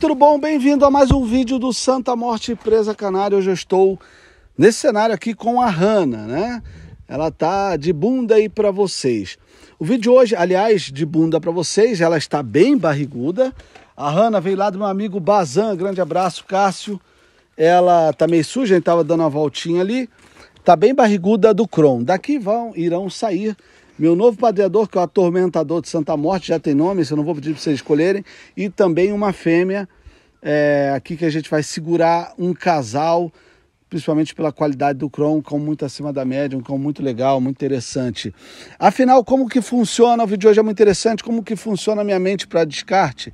Tudo bom? Bem-vindo a mais um vídeo do Santa Morte Presa Canária. Hoje eu estou nesse cenário aqui com a Hanna, né? Ela tá de bunda aí para vocês. O vídeo de hoje, aliás, de bunda para vocês, ela está bem barriguda. A Hanna veio lá do meu amigo Bazan, grande abraço, Cássio. Ela tá meio suja, a gente tava dando uma voltinha ali. Tá bem barriguda do Cron. Daqui vão irão sair meu novo padeador, que é o Atormentador de Santa Morte, já tem nome, isso eu não vou pedir para vocês escolherem. E também uma fêmea, é, aqui que a gente vai segurar um casal, principalmente pela qualidade do Chrome, um cão muito acima da média, um cão muito legal, muito interessante. Afinal, como que funciona? O vídeo hoje é muito interessante. Como que funciona a minha mente para descarte?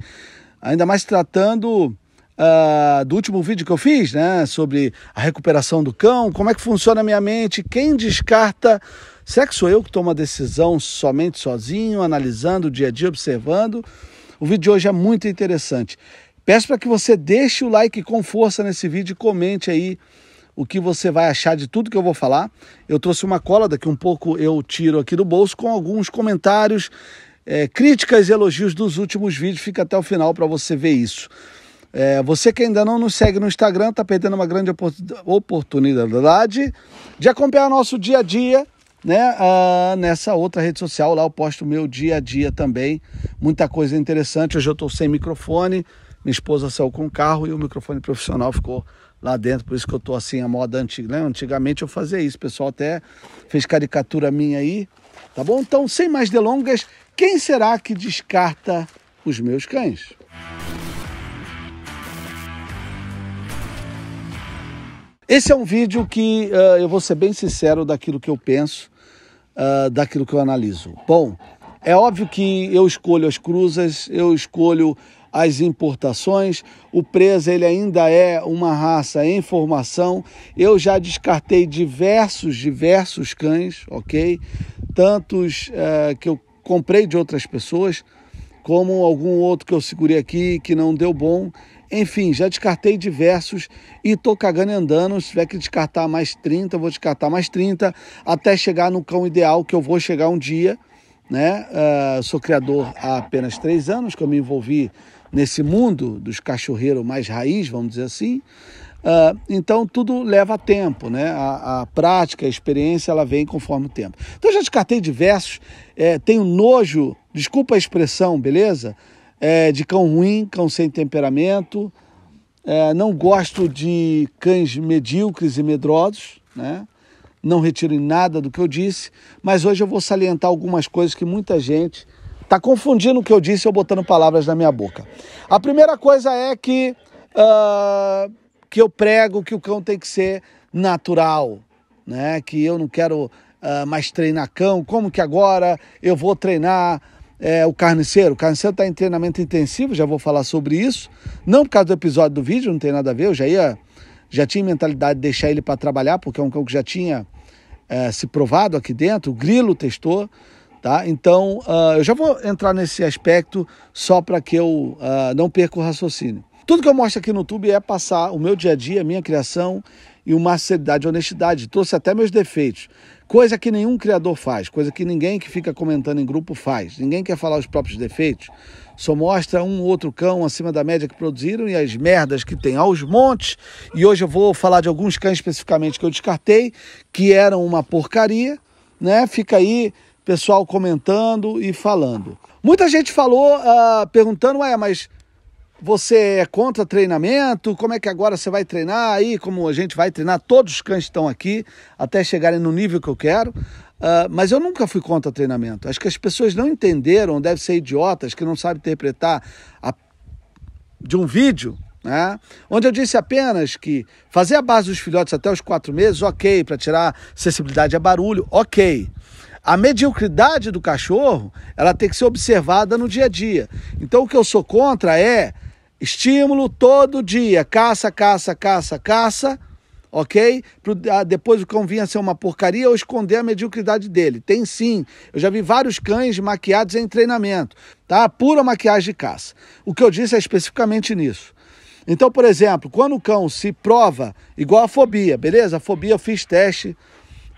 Ainda mais tratando uh, do último vídeo que eu fiz, né? Sobre a recuperação do cão, como é que funciona a minha mente, quem descarta. Será que sou eu que tomo a decisão somente sozinho, analisando o dia a dia, observando? O vídeo de hoje é muito interessante. Peço para que você deixe o like com força nesse vídeo e comente aí o que você vai achar de tudo que eu vou falar. Eu trouxe uma cola, daqui um pouco eu tiro aqui do bolso com alguns comentários, é, críticas e elogios dos últimos vídeos. Fica até o final para você ver isso. É, você que ainda não nos segue no Instagram está perdendo uma grande oportunidade de acompanhar nosso dia a dia né? Ah, nessa outra rede social. Lá eu posto meu dia a dia também. Muita coisa interessante. Hoje eu estou sem microfone. Minha esposa saiu com o carro e o microfone profissional ficou lá dentro. Por isso que eu estou assim, a moda antiga. Né? Antigamente eu fazia isso. O pessoal até fez caricatura minha aí. Tá bom? Então, sem mais delongas, quem será que descarta os meus cães? Esse é um vídeo que uh, eu vou ser bem sincero daquilo que eu penso, uh, daquilo que eu analiso. Bom, é óbvio que eu escolho as cruzas, eu escolho as importações. O presa ele ainda é uma raça em formação. Eu já descartei diversos, diversos cães, ok? Tantos uh, que eu comprei de outras pessoas, como algum outro que eu segurei aqui que não deu bom. Enfim, já descartei diversos e tô cagando e andando. Se tiver que descartar mais 30, vou descartar mais 30 até chegar no cão ideal que eu vou chegar um dia. Né? Uh, sou criador há apenas três anos que eu me envolvi nesse mundo dos cachorreiros mais raiz, vamos dizer assim. Uh, então tudo leva tempo, né? A, a, prática, a experiência, ela vem conforme o tempo. Então já descartei diversos, é, tenho nojo, desculpa a expressão, beleza? é, de cão ruim, cão sem temperamento. É, não gosto de cães medíocres e medrosos, né? Não em nada do que eu disse, mas hoje eu vou salientar algumas coisas que muita gente está confundindo o que eu disse ou botando palavras na minha boca. A primeira coisa é que, uh, que eu prego que o cão tem que ser natural, né? Que eu não quero uh, mais treinar cão. Como que agora eu vou treinar é, o carniceiro. O carniceiro está em treinamento intensivo, já vou falar sobre isso. Não por causa do episódio do vídeo, não tem nada a ver, eu já ia. Já tinha mentalidade de deixar ele para trabalhar, porque é um cão que já tinha é, se provado aqui dentro, o grilo testou, tá? Então, uh, eu já vou entrar nesse aspecto só para que eu uh, não perca o raciocínio. Tudo que eu mostro aqui no YouTube é passar o meu dia a dia, a minha criação e uma seriedade e honestidade. Trouxe até meus defeitos. Coisa que nenhum criador faz, coisa que ninguém que fica comentando em grupo faz. Ninguém quer falar os próprios defeitos, só mostra um outro cão acima da média que produziram e as merdas que tem aos montes. E hoje eu vou falar de alguns cães especificamente que eu descartei, que eram uma porcaria, né? Fica aí pessoal comentando e falando. Muita gente falou, uh, perguntando, ué, mas você é contra treinamento? Como é que agora você vai treinar? Aí, como a gente vai treinar, todos os cães estão aqui até chegarem no nível que eu quero. Uh, mas eu nunca fui contra treinamento. Acho que as pessoas não entenderam, devem ser idiotas que não sabem interpretar a... de um vídeo, né? onde eu disse apenas que fazer a base dos filhotes até os quatro meses, ok, para tirar sensibilidade a barulho, ok. A mediocridade do cachorro, ela tem que ser observada no dia a dia. Então, o que eu sou contra é Estímulo todo dia, caça, caça, caça, caça, ok? Pro, ah, depois o cão vinha ser uma porcaria ou esconder a mediocridade dele. Tem sim, eu já vi vários cães maquiados em treinamento, tá? Pura maquiagem de caça. O que eu disse é especificamente nisso. Então, por exemplo, quando o cão se prova, igual a fobia, beleza? A fobia eu fiz teste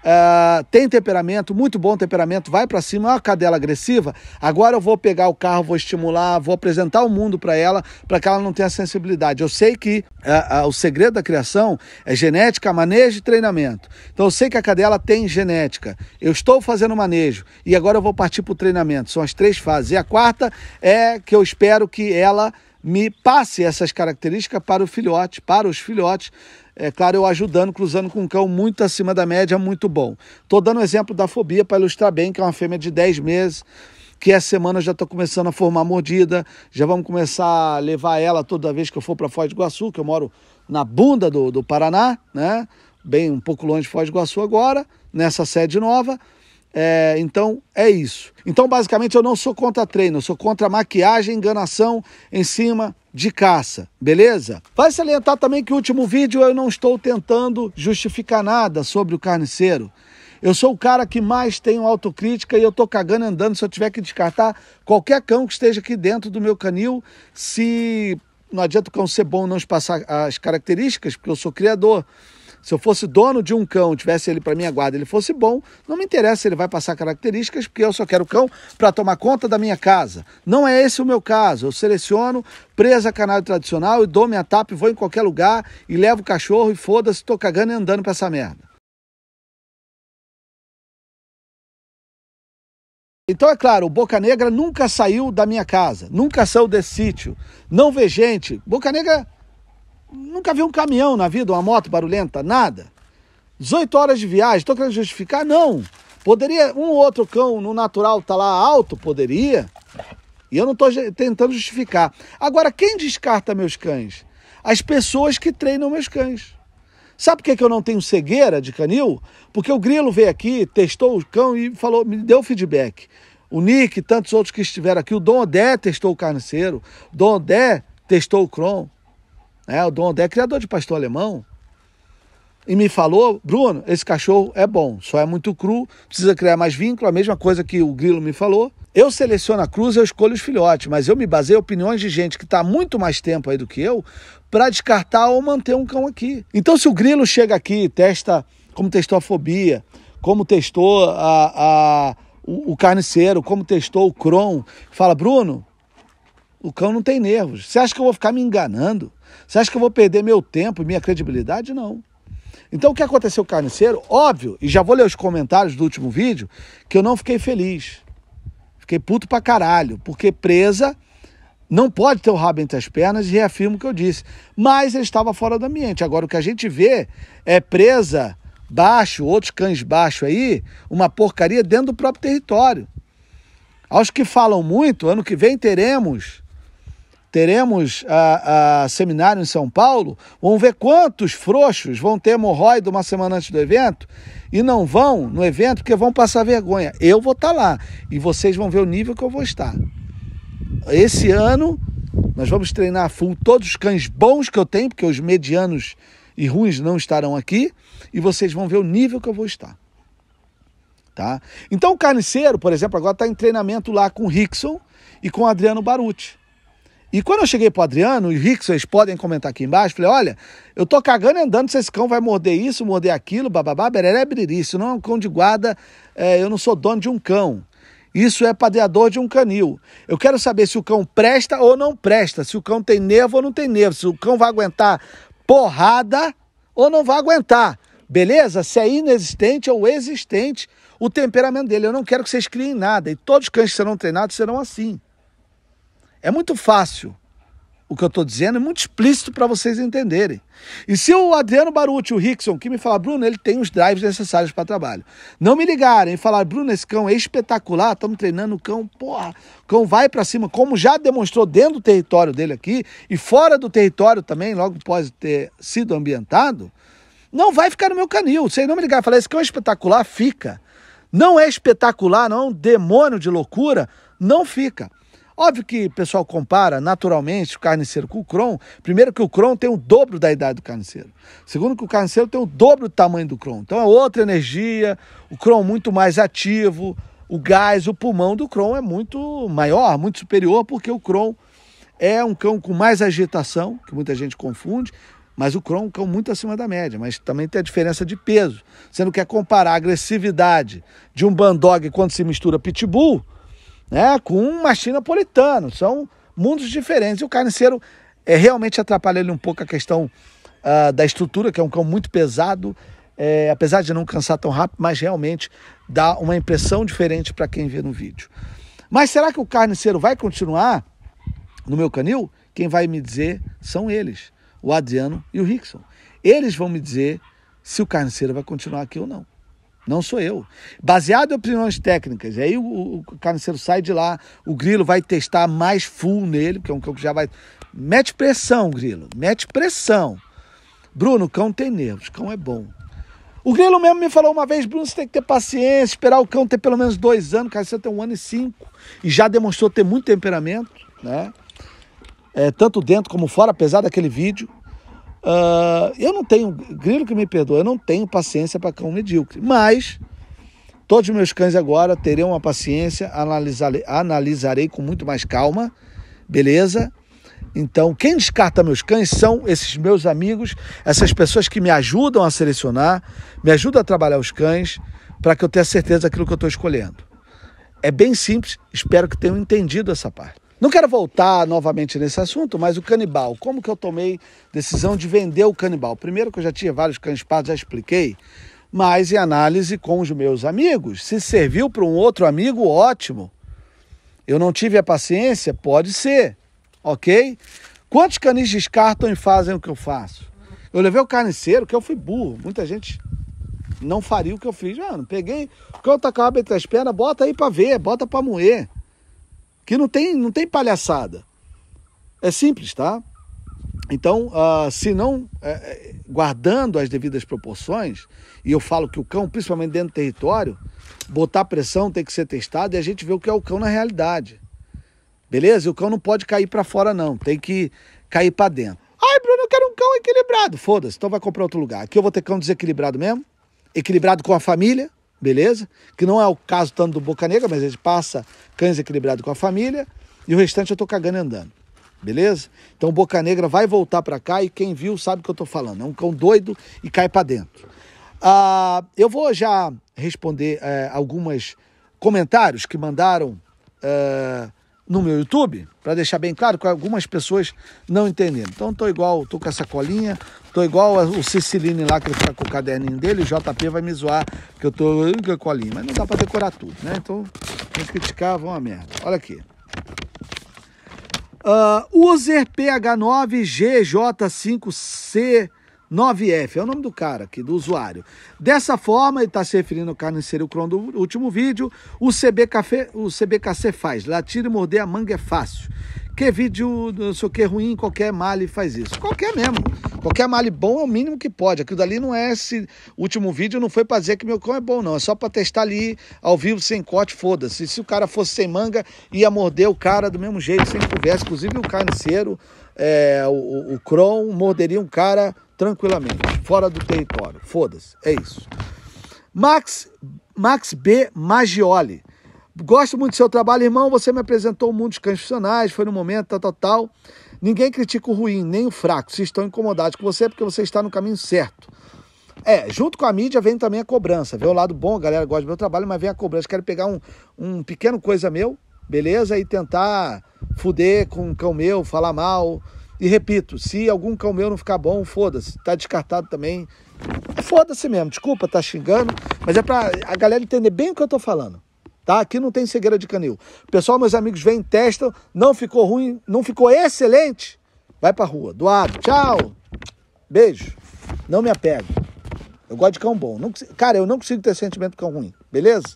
Uh, tem temperamento, muito bom temperamento, vai para cima, é uma cadela agressiva. Agora eu vou pegar o carro, vou estimular, vou apresentar o mundo para ela, para que ela não tenha sensibilidade. Eu sei que uh, uh, o segredo da criação é genética, manejo e treinamento. Então eu sei que a cadela tem genética. Eu estou fazendo manejo e agora eu vou partir para o treinamento. São as três fases. E a quarta é que eu espero que ela me passe essas características para o filhote, para os filhotes é claro, eu ajudando, cruzando com um cão muito acima da média, muito bom. Estou dando o um exemplo da fobia para ilustrar bem, que é uma fêmea de 10 meses, que essa semana já estou começando a formar mordida, já vamos começar a levar ela toda vez que eu for para Foz do Iguaçu, que eu moro na bunda do, do Paraná, né? bem um pouco longe de Foz do Iguaçu agora, nessa sede nova. É, então é isso. Então, basicamente, eu não sou contra treino, eu sou contra maquiagem, enganação em cima de caça, beleza? Vai salientar também que o último vídeo eu não estou tentando justificar nada sobre o carniceiro. Eu sou o cara que mais tem autocrítica e eu tô cagando andando se eu tiver que descartar qualquer cão que esteja aqui dentro do meu canil. Se não adianta o cão ser bom não espaçar as características, porque eu sou criador. Se eu fosse dono de um cão, tivesse ele para minha guarda, ele fosse bom, não me interessa se ele vai passar características, porque eu só quero cão para tomar conta da minha casa. Não é esse o meu caso. Eu seleciono presa canal tradicional e dou minha tapa e vou em qualquer lugar e levo o cachorro e foda-se, tô cagando e andando para essa merda. Então, é claro, o Boca Negra nunca saiu da minha casa, nunca saiu desse sítio. Não vê gente. Boca Negra Nunca vi um caminhão na vida, uma moto barulhenta, nada. 18 horas de viagem, estou querendo justificar? Não. Poderia um ou outro cão no natural tá lá alto? Poderia. E eu não estou tentando justificar. Agora, quem descarta meus cães? As pessoas que treinam meus cães. Sabe por que, que eu não tenho cegueira de canil? Porque o Grilo veio aqui, testou o cão e falou, me deu feedback. O Nick e tantos outros que estiveram aqui, o Dom Odé testou o carniceiro, Dom Odé testou o Kron né? O Dom André é criador de pastor alemão. E me falou, Bruno, esse cachorro é bom, só é muito cru, precisa criar mais vínculo, a mesma coisa que o Grilo me falou. Eu seleciono a cruz, eu escolho os filhotes, mas eu me baseio em opiniões de gente que está muito mais tempo aí do que eu para descartar ou manter um cão aqui. Então, se o Grilo chega aqui e testa como testou a fobia, como testou a, a o, o carniceiro, como testou o Cron, fala, Bruno, o cão não tem nervos. Você acha que eu vou ficar me enganando? Você acha que eu vou perder meu tempo e minha credibilidade? Não. Então o que aconteceu com o carniceiro? Óbvio, e já vou ler os comentários do último vídeo, que eu não fiquei feliz. Fiquei puto pra caralho, porque presa não pode ter o rabo entre as pernas e reafirmo o que eu disse. Mas ele estava fora do ambiente. Agora o que a gente vê é presa baixo, outros cães baixo aí, uma porcaria dentro do próprio território. Aos que falam muito, ano que vem teremos teremos a, a, seminário em São Paulo, vamos ver quantos frouxos vão ter hemorroida uma semana antes do evento e não vão no evento porque vão passar vergonha. Eu vou estar tá lá e vocês vão ver o nível que eu vou estar. Esse ano nós vamos treinar full todos os cães bons que eu tenho, porque os medianos e ruins não estarão aqui, e vocês vão ver o nível que eu vou estar. Tá? Então o carniceiro, por exemplo, agora está em treinamento lá com o Rickson e com o Adriano Baruti. E quando eu cheguei pro Adriano, e Rick, vocês podem comentar aqui embaixo, falei, olha, eu tô cagando e andando se esse cão vai morder isso, morder aquilo, bababá, bereré, beriri, isso não é um cão de guarda, é, eu não sou dono de um cão. Isso é padeador de um canil. Eu quero saber se o cão presta ou não presta, se o cão tem nervo ou não tem nervo, se o cão vai aguentar porrada ou não vai aguentar. Beleza? Se é inexistente ou existente o temperamento dele. Eu não quero que vocês criem nada. E todos os cães que serão treinados serão assim. É muito fácil o que eu estou dizendo, é muito explícito para vocês entenderem. E se o Adriano Barucci, o Rickson, que me fala, Bruno, ele tem os drives necessários para trabalho, não me ligarem e falar, Bruno, esse cão é espetacular, estamos treinando o cão, porra, o cão vai para cima, como já demonstrou dentro do território dele aqui e fora do território também, logo após ter sido ambientado, não vai ficar no meu canil. Se não me ligar e falar, esse cão é espetacular, fica. Não é espetacular, não é um demônio de loucura, não fica. Óbvio que o pessoal compara naturalmente o carniceiro com o Cron. Primeiro que o Cron tem o dobro da idade do carniceiro. Segundo que o carniceiro tem o dobro do tamanho do Cron. Então é outra energia, o Cron muito mais ativo, o gás, o pulmão do Cron é muito maior, muito superior, porque o Cron é um cão com mais agitação, que muita gente confunde, mas o Cron é um cão muito acima da média, mas também tem a diferença de peso. Você não quer comparar a agressividade de um bandog quando se mistura pitbull né, com um machim napolitano. São mundos diferentes. E o carniceiro é, realmente atrapalha ele um pouco a questão uh, da estrutura, que é um cão muito pesado. É, apesar de não cansar tão rápido, mas realmente dá uma impressão diferente para quem vê no vídeo. Mas será que o carniceiro vai continuar no meu canil? Quem vai me dizer são eles, o Adriano e o Rickson. Eles vão me dizer se o carniceiro vai continuar aqui ou não. Não sou eu. Baseado em opiniões técnicas. Aí o, o carniceiro sai de lá, o grilo vai testar mais full nele, porque é um cão que já vai. Mete pressão, grilo. Mete pressão. Bruno, cão tem nervos, cão é bom. O grilo mesmo me falou uma vez, Bruno, você tem que ter paciência, esperar o cão ter pelo menos dois anos, o carniceiro tem um ano e cinco. E já demonstrou ter muito temperamento, né? É, tanto dentro como fora, apesar daquele vídeo. Uh, eu não tenho, grilo que me perdoa, eu não tenho paciência para cão medíocre. Mas todos os meus cães agora terão uma paciência, analisarei, analisarei com muito mais calma, beleza? Então, quem descarta meus cães são esses meus amigos, essas pessoas que me ajudam a selecionar, me ajudam a trabalhar os cães, para que eu tenha certeza daquilo que eu estou escolhendo. É bem simples, espero que tenham entendido essa parte. Não quero voltar novamente nesse assunto, mas o canibal. Como que eu tomei decisão de vender o canibal? Primeiro que eu já tinha vários cães pardos, já expliquei. Mas em análise com os meus amigos. Se serviu para um outro amigo, ótimo. Eu não tive a paciência? Pode ser. Ok? Quantos canis descartam e fazem o que eu faço? Eu levei o carniceiro, que eu fui burro. Muita gente não faria o que eu fiz. Mano, ah, peguei, o cão tacava tá entre as pernas, bota aí para ver, bota para moer que não tem, não tem palhaçada. É simples, tá? Então, uh, se não, é, é, guardando as devidas proporções, e eu falo que o cão, principalmente dentro do território, botar pressão tem que ser testado e a gente vê o que é o cão na realidade. Beleza? E o cão não pode cair para fora, não. Tem que cair para dentro. Ai, Bruno, eu quero um cão equilibrado. Foda-se, então vai comprar outro lugar. Aqui eu vou ter cão desequilibrado mesmo, equilibrado com a família, beleza? Que não é o caso tanto do Boca Negra, mas ele passa cães equilibrado com a família e o restante eu tô cagando e andando. Beleza? Então Boca Negra vai voltar para cá e quem viu sabe o que eu tô falando. É um cão doido e cai para dentro. Ah, eu vou já responder é, eh, alguns comentários que mandaram eh, no meu YouTube, para deixar bem claro que algumas pessoas não entenderam. Então tô igual, tô com essa colinha, tô igual o Cicilline lá que fica com o caderninho dele, o JP vai me zoar que eu tô com a colinha, mas não dá para decorar tudo, né? Então, me criticar, vão a merda. Olha aqui. Uh, user PH9GJ5C 9F, é o nome do cara aqui, do usuário. Dessa forma, ele está se referindo ao carniceiro cron do último vídeo. O, CB Café, o CBKC faz, latir e morder a manga é fácil. Que vídeo, não sei o que, ruim, qualquer male faz isso. Qualquer mesmo. Qualquer male bom é o mínimo que pode. Aquilo dali não é esse último vídeo, não foi pra dizer que meu cão é bom, não. É só pra testar ali, ao vivo, sem corte, foda-se. Se o cara fosse sem manga, ia morder o cara do mesmo jeito, sem conversa. Inclusive o carniceiro é, o, o Kron morderia um cara tranquilamente, fora do território. Foda-se, é isso. Max, Max B. Magioli. Gosto muito do seu trabalho, irmão. Você me apresentou o mundo dos cães profissionais, foi no momento, tal, tal, tal. Ninguém critica o ruim, nem o fraco. Se estão incomodados com você, é porque você está no caminho certo. É, junto com a mídia vem também a cobrança. Vê o lado bom, a galera gosta do meu trabalho, mas vem a cobrança. Quero pegar um, um pequeno coisa meu beleza? E tentar fuder com um cão meu, falar mal. E repito, se algum cão meu não ficar bom, foda-se, tá descartado também. Foda-se mesmo, desculpa, tá xingando, mas é pra a galera entender bem o que eu tô falando. Tá? Aqui não tem cegueira de canil. Pessoal, meus amigos, vem testam, não ficou ruim, não ficou excelente, vai pra rua. Doado, tchau, beijo, não me apego. Eu gosto de cão bom. Não, cara, eu não consigo ter sentimento de cão ruim, beleza?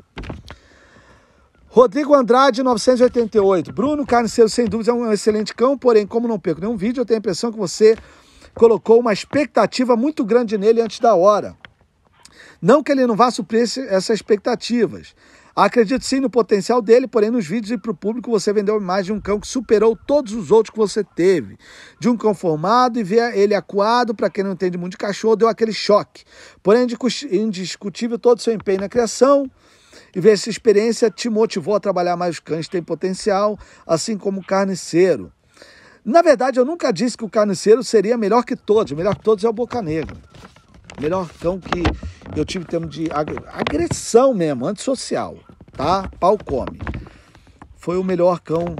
Rodrigo Andrade, 988. Bruno Carniceiro, sem dúvida, é um excelente cão, porém, como não perco nenhum vídeo, eu tenho a impressão que você colocou uma expectativa muito grande nele antes da hora. Não que ele não vá suprir esse, essas expectativas. Acredito sim no potencial dele, porém nos vídeos e para o público você vendeu a imagem de um cão que superou todos os outros que você teve. De um cão formado e ver ele acuado, para quem não entende muito de cachorro, deu aquele choque. Porém, é indiscutível todo o seu empenho na criação, e ver essa experiência te motivou a trabalhar mais cães tem potencial, assim como o carniceiro. Na verdade, eu nunca disse que o carniceiro seria melhor que todos. O melhor que todos é o Boca Negra. O melhor cão que eu tive em termos de agressão mesmo, antissocial, tá? Pau come. Foi o melhor cão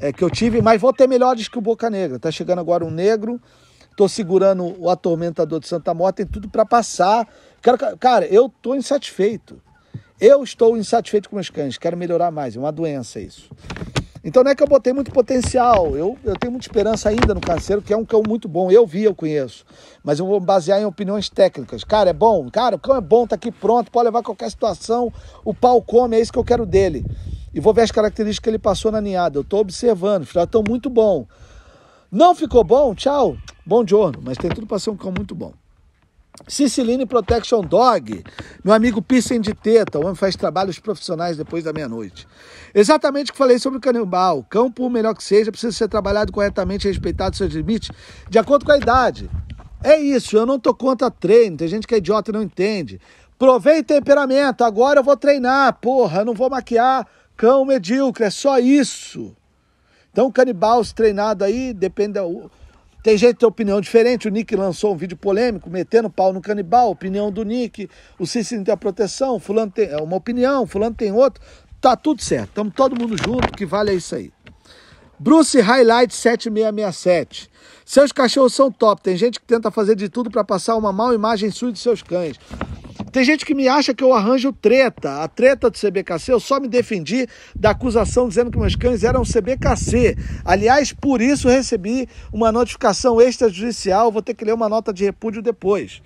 é, que eu tive, mas vou ter melhores que o Boca Negra. Tá chegando agora um negro. Tô segurando o atormentador de Santa Morte, tem tudo para passar. Cara, cara, eu tô insatisfeito. Eu estou insatisfeito com meus cães, quero melhorar mais, é uma doença isso. Então não é que eu botei muito potencial, eu, eu tenho muita esperança ainda no canseiro, que é um cão muito bom, eu vi, eu conheço. Mas eu vou basear em opiniões técnicas. Cara, é bom, cara, o cão é bom, tá aqui pronto, pode levar qualquer situação, o pau come, é isso que eu quero dele. E vou ver as características que ele passou na ninhada, eu tô observando, os estão muito bom. Não ficou bom? Tchau, bom giorno, mas tem tudo para ser um cão muito bom. Ciciline Protection Dog, meu amigo Piercing de Teta, o homem faz trabalhos profissionais depois da meia-noite. Exatamente o que falei sobre o canibal. Cão, por melhor que seja, precisa ser trabalhado corretamente respeitado seus limites de acordo com a idade. É isso, eu não tô contra treino, tem gente que é idiota e não entende. Provei temperamento, agora eu vou treinar, porra, eu não vou maquiar cão medíocre, é só isso. Então, canibal treinado aí, depende. Da... Tem gente que tem opinião diferente. O Nick lançou um vídeo polêmico, metendo pau no canibal, opinião do Nick. O Cícero tem a proteção, fulano tem é uma opinião, fulano tem outro. Tá tudo certo. Estamos todo mundo junto, que vale é isso aí. Bruce Highlight 7667. Seus cachorros são top. Tem gente que tenta fazer de tudo para passar uma má imagem sua de seus cães. Tem gente que me acha que eu arranjo treta. A treta do CBKC, eu só me defendi da acusação dizendo que meus cães eram CBKC. Aliás, por isso recebi uma notificação extrajudicial, vou ter que ler uma nota de repúdio depois.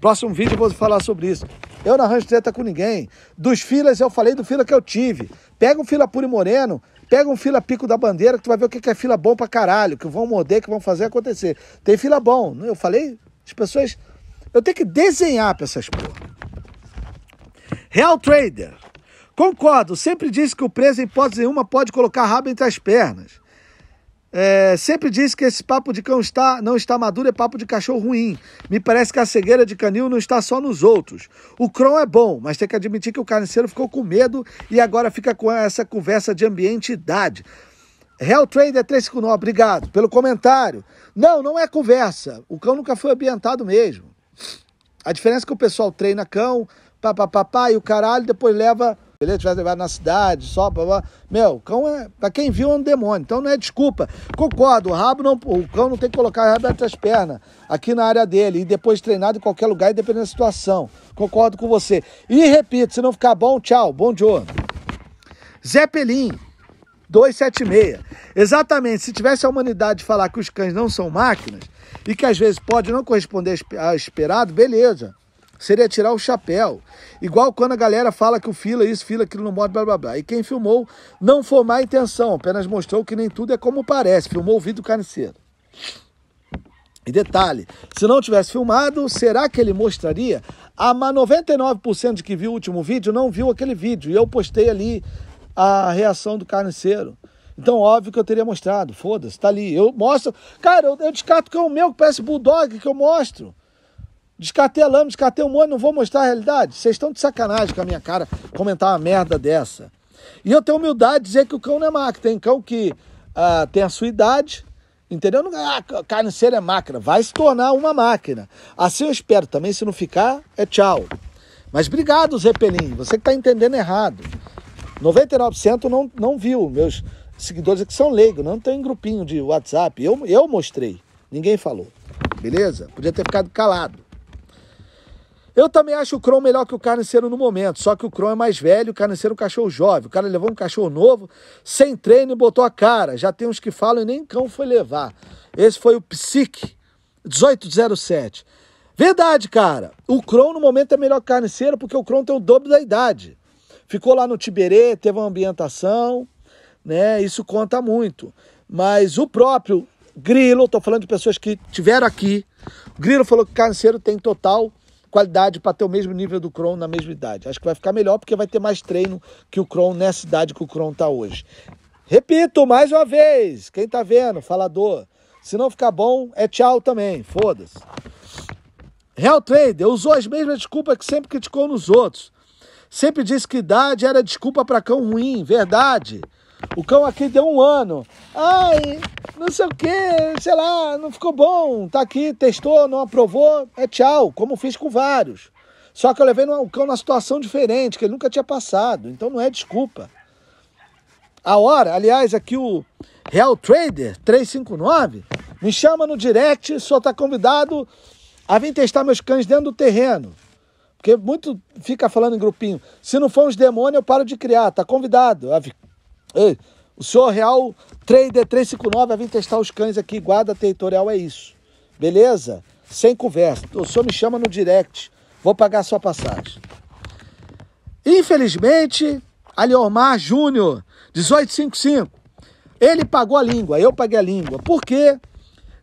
Próximo vídeo eu vou falar sobre isso. Eu não arranjo treta com ninguém. Dos filas, eu falei do fila que eu tive. Pega um fila puro e moreno, pega um fila pico da bandeira, que tu vai ver o que é fila bom pra caralho, que vão morder, que vão fazer acontecer. Tem fila bom. Eu falei, as pessoas eu tenho que desenhar para essas porra. Real Trader. Concordo, sempre disse que o preso, em hipótese nenhuma, pode colocar rabo entre as pernas. É, sempre disse que esse papo de cão está, não está maduro é papo de cachorro ruim. Me parece que a cegueira de canil não está só nos outros. O Cron é bom, mas tem que admitir que o carniceiro ficou com medo e agora fica com essa conversa de ambiente e idade. Real Trader 359, é obrigado pelo comentário. Não, não é conversa. O cão nunca foi ambientado mesmo. A diferença é que o pessoal treina cão, papapá, e o caralho depois leva, beleza? Tivesse levado na cidade, só, Meu, cão é, pra quem viu, é um demônio. Então não é desculpa. Concordo, o rabo não, o cão não tem que colocar o rabo entre as pernas, aqui na área dele, e depois treinado em qualquer lugar, dependendo da situação. Concordo com você. E repito, se não ficar bom, tchau, bom dia. Zé Pelim. 276. Exatamente, se tivesse a humanidade falar que os cães não são máquinas, e que às vezes pode não corresponder ao esperado, beleza. Seria tirar o chapéu. Igual quando a galera fala que o fila é isso, fila é aquilo no modo, blá blá blá. E quem filmou não foi má intenção, apenas mostrou que nem tudo é como parece. Filmou o vídeo do carniceiro. E detalhe, se não tivesse filmado, será que ele mostraria? A 99% de que viu o último vídeo não viu aquele vídeo. E eu postei ali a reação do carniceiro. Então, óbvio que eu teria mostrado. Foda-se, tá ali. Eu mostro. Cara, eu, eu descarto que é o meu, que parece bulldog, que eu mostro. Descartei a lama, descartei o um não vou mostrar a realidade. Vocês estão de sacanagem com a minha cara comentar uma merda dessa. E eu tenho humildade de dizer que o cão não é máquina. Tem cão que ah, tem a sua idade, entendeu? Não, ah, carniceiro é máquina. Vai se tornar uma máquina. Assim eu espero também. Se não ficar, é tchau. Mas obrigado, Zepelin. Você que está entendendo errado. 99% não, não viu meus seguidores é que são leigos, não tem grupinho de WhatsApp. Eu, eu mostrei, ninguém falou. Beleza? Podia ter ficado calado. Eu também acho o Cron melhor que o Carniceiro no momento, só que o Cron é mais velho, o Carniceiro é um cachorro jovem. O cara levou um cachorro novo, sem treino e botou a cara. Já tem uns que falam e nem cão foi levar. Esse foi o Psique 1807. Verdade, cara. O Cron no momento é melhor que o Carniceiro porque o Cron tem o dobro da idade. Ficou lá no Tiberê, teve uma ambientação, né? Isso conta muito. Mas o próprio Grilo, estou falando de pessoas que tiveram aqui, Grilo falou que Canseiro tem total qualidade para ter o mesmo nível do Kron na mesma idade. Acho que vai ficar melhor porque vai ter mais treino que o Kron nessa idade que o Kron está hoje. Repito mais uma vez, quem está vendo, falador, se não ficar bom, é tchau também, foda-se. Real Trader usou as mesmas desculpas que sempre criticou nos outros. Sempre disse que idade era desculpa para cão ruim, verdade. O cão aqui deu um ano. Ai, não sei o que, sei lá, não ficou bom. Tá aqui, testou, não aprovou, é tchau, como fiz com vários. Só que eu levei o cão numa situação diferente, que ele nunca tinha passado, então não é desculpa. A hora, aliás, aqui é o Real Trader 359 me chama no direct, só tá convidado a vir testar meus cães dentro do terreno. Porque muito fica falando em grupinho. Se não for uns demônios, eu paro de criar. Tá convidado a Ei, o senhor Real 3D359 vem testar os cães aqui, guarda territorial é isso. Beleza? Sem conversa. O senhor me chama no direct, vou pagar sua passagem. Infelizmente, Aliomar Júnior, 1855, ele pagou a língua, eu paguei a língua. Por quê?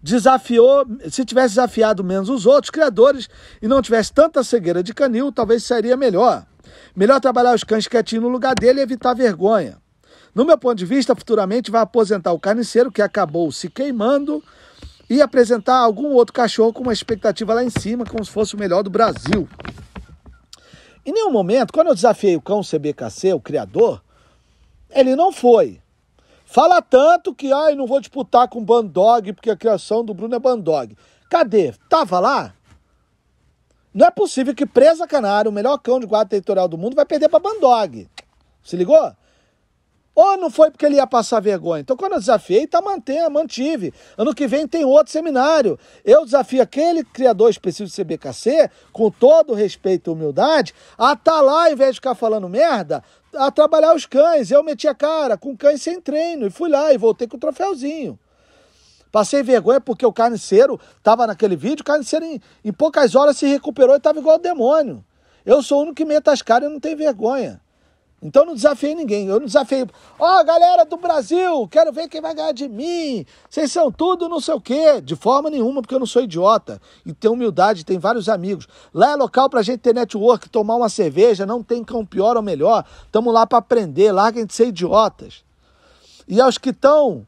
desafiou, se tivesse desafiado menos os outros criadores e não tivesse tanta cegueira de canil, talvez seria melhor. Melhor trabalhar os cães quietinhos no lugar dele e evitar vergonha. No meu ponto de vista, futuramente vai aposentar o carniceiro que acabou se queimando e apresentar algum outro cachorro com uma expectativa lá em cima, como se fosse o melhor do Brasil. Em nenhum momento, quando eu desafiei o cão CBKC, o criador, ele não foi. Fala tanto que, ai, não vou disputar com o Bandog, porque a criação do Bruno é Bandog. Cadê? Tava lá? Não é possível que Presa Canário, o melhor cão de guarda territorial do mundo, vai perder para Bandog. Se ligou? não foi porque ele ia passar vergonha. Então, quando eu desafiei, tá mantendo, mantive. Ano que vem tem outro seminário. Eu desafio aquele criador específico do CBKC, com todo respeito e humildade, a estar tá lá, em vez de ficar falando merda, a trabalhar os cães. Eu meti a cara com cães sem treino e fui lá e voltei com o troféuzinho. Passei vergonha porque o carniceiro estava naquele vídeo, o carniceiro em, em poucas horas se recuperou e estava igual o demônio. Eu sou o único que meta as caras e não tem vergonha. Então não desafiei ninguém. Eu não desafiei. Ó, oh, galera do Brasil, quero ver quem vai ganhar de mim. Vocês são tudo não sei o quê. De forma nenhuma, porque eu não sou idiota. E tenho humildade, tem vários amigos. Lá é local pra gente ter network, tomar uma cerveja, não tem cão pior ou melhor. Tamo lá para aprender, larguem de ser idiotas. E aos que estão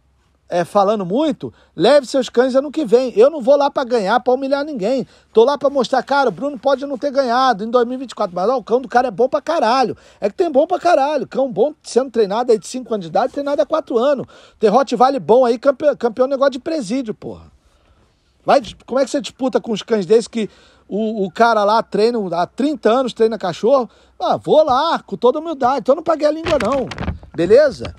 é, falando muito, leve seus cães ano que vem. Eu não vou lá para ganhar, para humilhar ninguém. Tô lá para mostrar, cara, o Bruno pode não ter ganhado em 2024, mas ó, o cão do cara é bom para caralho. É que tem bom para caralho. Cão bom sendo treinado aí de 5 anos de idade, treinado há 4 anos. Tem vale bom aí, campeão, campeão negócio de presídio, porra. Vai, como é que você disputa com os cães desses que o, o, cara lá treina há 30 anos, treina cachorro? Ah, vou lá, com toda humildade. Então eu não paguei a língua, não. Beleza?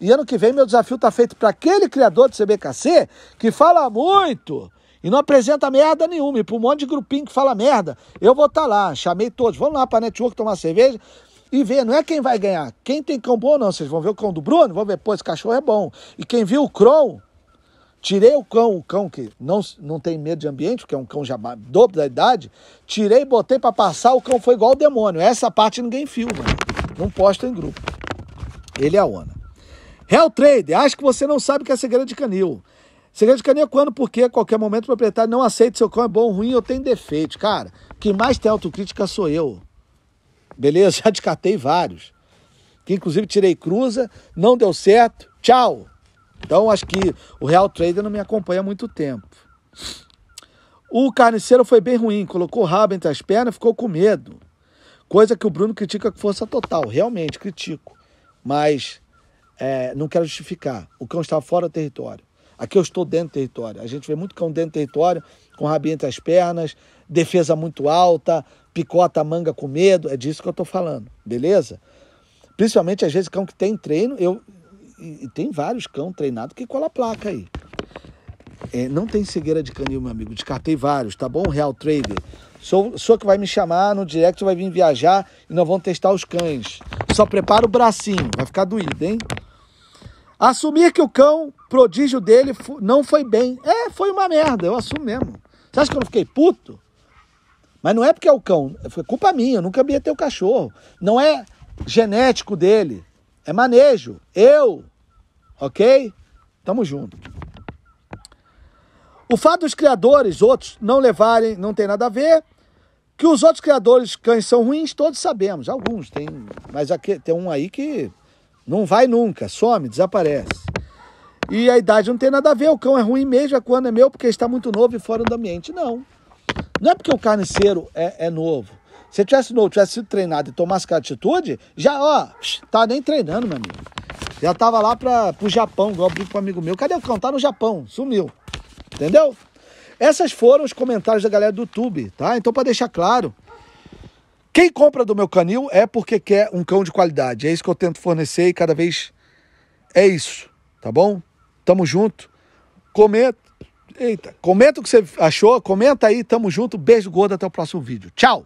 E ano que vem meu desafio está feito para aquele criador de CBKC que fala muito e não apresenta merda nenhuma. E para um monte de grupinho que fala merda, eu vou estar tá lá. Chamei todos, vamos lá para a Network tomar cerveja e ver. Não é quem vai ganhar, quem tem cão bom ou não. Vocês vão ver o cão do Bruno, vão ver, pô, esse cachorro é bom. E quem viu o Crow, tirei o cão, o cão que não, não tem medo de ambiente, porque é um cão já dobro da idade, tirei, botei para passar, o cão foi igual o demônio. Essa parte ninguém filma, não posta em grupo. Ele é a ONA. Real Trader, acho que você não sabe o que é segredo de canil. Segredo de canil é quando, porque a qualquer momento o proprietário não aceita seu cão é bom, ruim ou tem defeito. Cara, quem mais tem autocrítica sou eu. Beleza? Já descartei vários. Que inclusive tirei cruza, não deu certo. Tchau! Então acho que o Real Trader não me acompanha há muito tempo. O carniceiro foi bem ruim, colocou o rabo entre as pernas e ficou com medo. Coisa que o Bruno critica com força total. Realmente, critico. Mas é, não quero justificar. O cão está fora do território. Aqui eu estou dentro do território. A gente vê muito cão dentro do território, com o rabinho entre as pernas, defesa muito alta, picota a manga com medo. É disso que eu estou falando, beleza? Principalmente às vezes cão que tem treino, eu e tem vários cão treinados que cola a placa aí. É, não tem cegueira de canil, meu amigo. Descartei vários, tá bom? Real Trader. Sou, sou que vai me chamar no direct, vai vir viajar e nós vamos testar os cães. Só prepara o bracinho, vai ficar doído, hein? Assumir que o cão, prodígio dele, não foi bem. É, foi uma merda, eu assumo mesmo. Você acha que eu não fiquei puto? Mas não é porque é o cão, foi é é culpa minha, eu nunca ia ter o cachorro. Não é genético dele, é manejo. Eu, ok? Tamo junto. O fato dos criadores, outros, não levarem, não tem nada a ver. Que os outros criadores cães são ruins, todos sabemos. Alguns, tem. Mas aqui, tem um aí que não vai nunca, some, desaparece. E a idade não tem nada a ver, o cão é ruim mesmo é quando é meu, porque está muito novo e fora do ambiente. Não. Não é porque o carniceiro é, é novo. Se tivesse novo, tivesse sido treinado e tomasse aquela atitude, já, ó, tá nem treinando, meu amigo. Já tava lá para pro Japão, igual eu brinco com um amigo meu. Cadê o cão? Tá no Japão, sumiu. Entendeu? Essas foram os comentários da galera do YouTube, tá? Então, para deixar claro, quem compra do meu canil é porque quer um cão de qualidade. É isso que eu tento fornecer e cada vez é isso, tá bom? Tamo junto. Comenta. Eita, comenta o que você achou, comenta aí, tamo junto. Beijo gordo, até o próximo vídeo. Tchau!